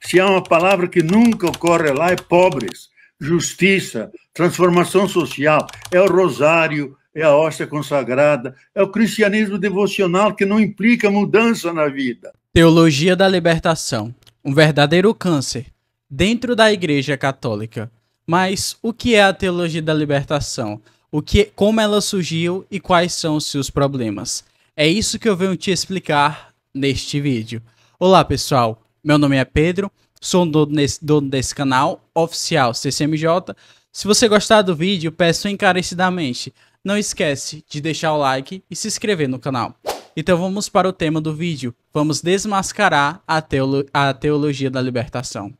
Se há uma palavra que nunca ocorre lá, é pobres, justiça, transformação social, é o rosário, é a hóstia consagrada, é o cristianismo devocional que não implica mudança na vida. Teologia da libertação, um verdadeiro câncer dentro da Igreja Católica. Mas o que é a teologia da libertação? O que, como ela surgiu e quais são os seus problemas? É isso que eu venho te explicar neste vídeo. Olá, pessoal. Meu nome é Pedro, sou dono desse, dono desse canal oficial CCMJ. Se você gostar do vídeo, peço encarecidamente, não esquece de deixar o like e se inscrever no canal. Então vamos para o tema do vídeo. Vamos desmascarar a, teolo a teologia da libertação.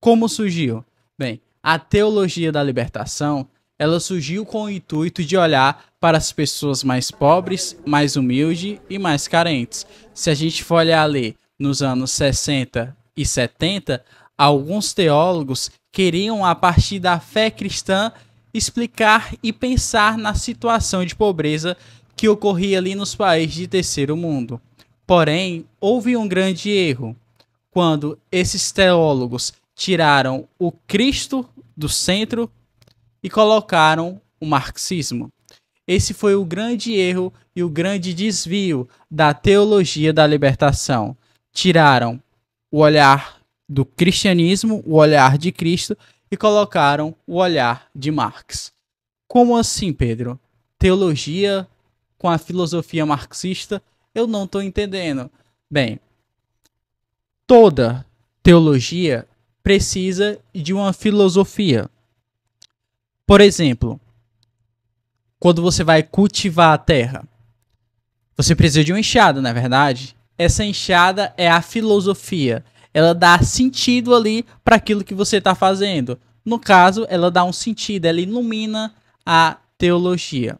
Como surgiu? Bem, a teologia da libertação ela surgiu com o intuito de olhar para as pessoas mais pobres, mais humildes e mais carentes. Se a gente for olhar ali nos anos 60 e 70, alguns teólogos queriam, a partir da fé cristã, explicar e pensar na situação de pobreza que ocorria ali nos países de terceiro mundo. Porém, houve um grande erro quando esses teólogos tiraram o Cristo do centro e colocaram o marxismo. Esse foi o grande erro e o grande desvio da teologia da libertação tiraram o olhar do cristianismo, o olhar de Cristo, e colocaram o olhar de Marx. Como assim, Pedro? Teologia com a filosofia marxista? Eu não estou entendendo. Bem, toda teologia precisa de uma filosofia. Por exemplo, quando você vai cultivar a terra, você precisa de um enxada, não é verdade? Essa enxada é a filosofia. Ela dá sentido ali para aquilo que você está fazendo. No caso, ela dá um sentido, ela ilumina a teologia.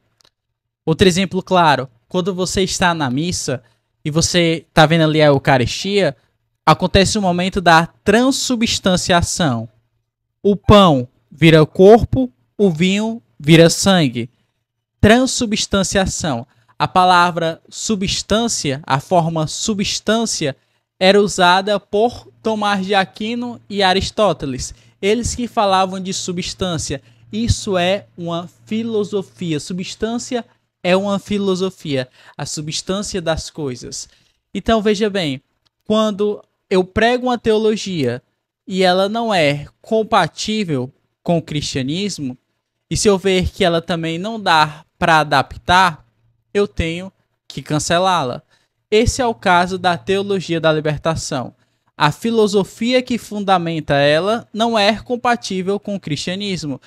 Outro exemplo claro, quando você está na missa e você está vendo ali a Eucaristia, acontece o momento da transubstanciação. O pão vira corpo, o vinho vira sangue. Transubstanciação. A palavra substância, a forma substância, era usada por Tomás de Aquino e Aristóteles. Eles que falavam de substância. Isso é uma filosofia. Substância é uma filosofia, a substância das coisas. Então veja bem, quando eu prego uma teologia e ela não é compatível com o cristianismo, e se eu ver que ela também não dá para adaptar, eu tenho que cancelá-la. Esse é o caso da teologia da libertação. A filosofia que fundamenta ela não é compatível com o cristianismo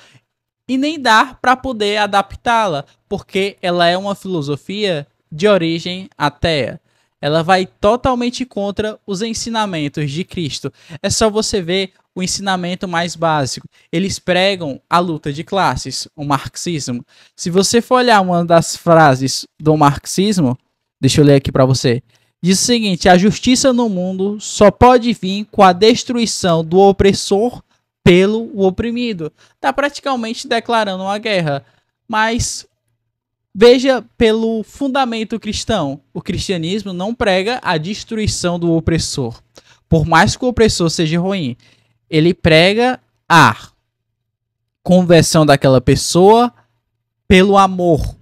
e nem dá para poder adaptá-la, porque ela é uma filosofia de origem ateia ela vai totalmente contra os ensinamentos de Cristo. É só você ver o ensinamento mais básico. Eles pregam a luta de classes, o marxismo. Se você for olhar uma das frases do marxismo, deixa eu ler aqui para você. Diz o seguinte: a justiça no mundo só pode vir com a destruição do opressor pelo oprimido. Está praticamente declarando uma guerra. Mas Veja pelo fundamento cristão. O cristianismo não prega a destruição do opressor. Por mais que o opressor seja ruim, ele prega a conversão daquela pessoa pelo amor,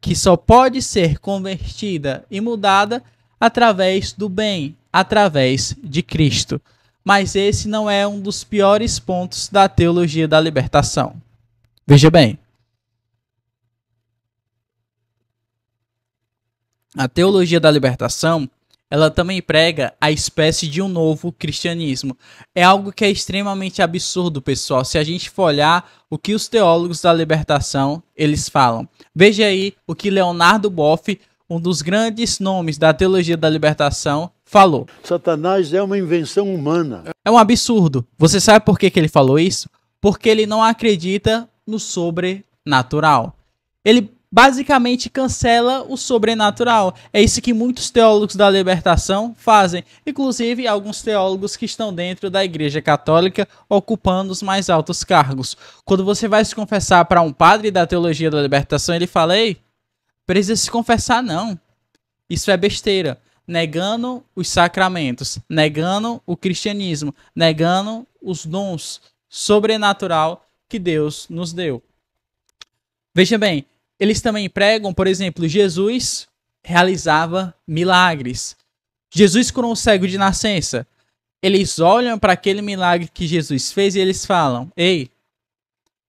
que só pode ser convertida e mudada através do bem, através de Cristo. Mas esse não é um dos piores pontos da teologia da libertação. Veja bem, A teologia da libertação, ela também prega a espécie de um novo cristianismo. É algo que é extremamente absurdo, pessoal, se a gente for olhar o que os teólogos da libertação eles falam. Veja aí o que Leonardo Boff, um dos grandes nomes da teologia da libertação, falou. Satanás é uma invenção humana. É um absurdo. Você sabe por que, que ele falou isso? Porque ele não acredita no sobrenatural. Ele basicamente cancela o sobrenatural. É isso que muitos teólogos da libertação fazem, inclusive alguns teólogos que estão dentro da Igreja Católica ocupando os mais altos cargos. Quando você vai se confessar para um padre da teologia da libertação, ele fala: "Ei, precisa se confessar não. Isso é besteira." Negando os sacramentos, negando o cristianismo, negando os dons sobrenatural que Deus nos deu. Veja bem, eles também pregam, por exemplo, Jesus realizava milagres. Jesus curou é um cego de nascença. Eles olham para aquele milagre que Jesus fez e eles falam: Ei,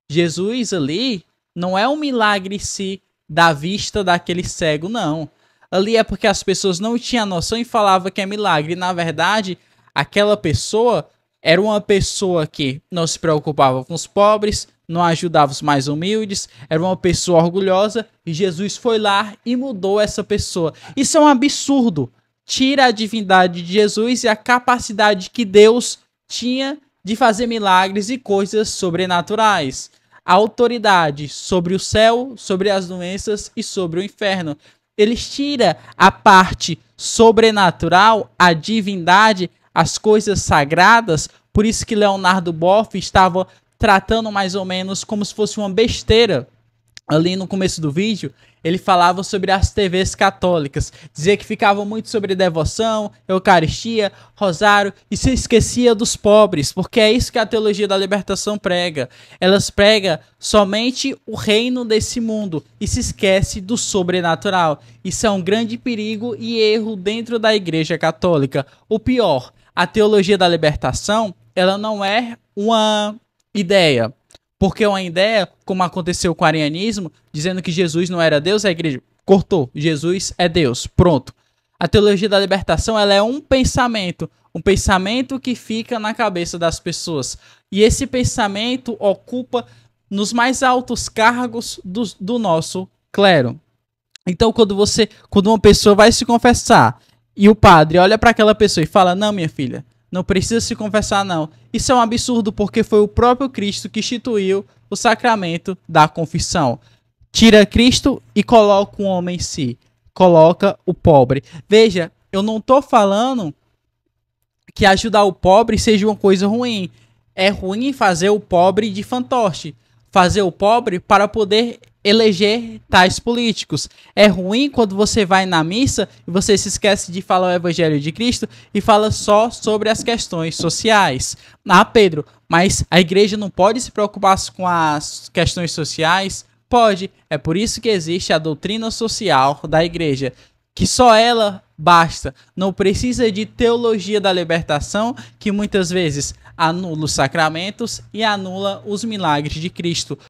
Jesus ali não é um milagre se da vista daquele cego, não. Ali é porque as pessoas não tinham noção e falavam que é milagre. na verdade, aquela pessoa era uma pessoa que não se preocupava com os pobres, não ajudava os mais humildes, era uma pessoa orgulhosa, e Jesus foi lá e mudou essa pessoa. Isso é um absurdo. Tira a divindade de Jesus e a capacidade que Deus tinha de fazer milagres e coisas sobrenaturais. A autoridade sobre o céu, sobre as doenças e sobre o inferno. Eles tira a parte sobrenatural, a divindade, as coisas sagradas. Por isso que Leonardo Boff estava tratando mais ou menos como se fosse uma besteira. Ali no começo do vídeo, ele falava sobre as TVs católicas, dizia que ficavam muito sobre devoção, Eucaristia, Rosário e se esquecia dos pobres, porque é isso que a teologia da libertação prega. Elas pregam somente o reino desse mundo e se esquece do sobrenatural. Isso é um grande perigo e erro dentro da Igreja Católica. O pior, a teologia da libertação, ela não é uma ideia. Porque é uma ideia, como aconteceu com o arianismo, dizendo que Jesus não era Deus, a igreja cortou. Jesus é Deus. Pronto. A teologia da libertação ela é um pensamento, um pensamento que fica na cabeça das pessoas. E esse pensamento ocupa nos mais altos cargos do, do nosso clero. Então, quando você, quando uma pessoa vai se confessar e o padre olha para aquela pessoa e fala: "Não, minha filha, não precisa se confessar, não. Isso é um absurdo porque foi o próprio Cristo que instituiu o sacramento da confissão. Tira Cristo e coloca o homem em si. Coloca o pobre. Veja, eu não estou falando que ajudar o pobre seja uma coisa ruim. É ruim fazer o pobre de fantoche fazer o pobre para poder eleger tais políticos. É ruim quando você vai na missa e você se esquece de falar o Evangelho de Cristo e fala só sobre as questões sociais. Ah, Pedro, mas a igreja não pode se preocupar com as questões sociais? Pode. É por isso que existe a doutrina social da igreja, que só ela basta. Não precisa de teologia da libertação, que muitas vezes anula os sacramentos e anula os milagres de Cristo,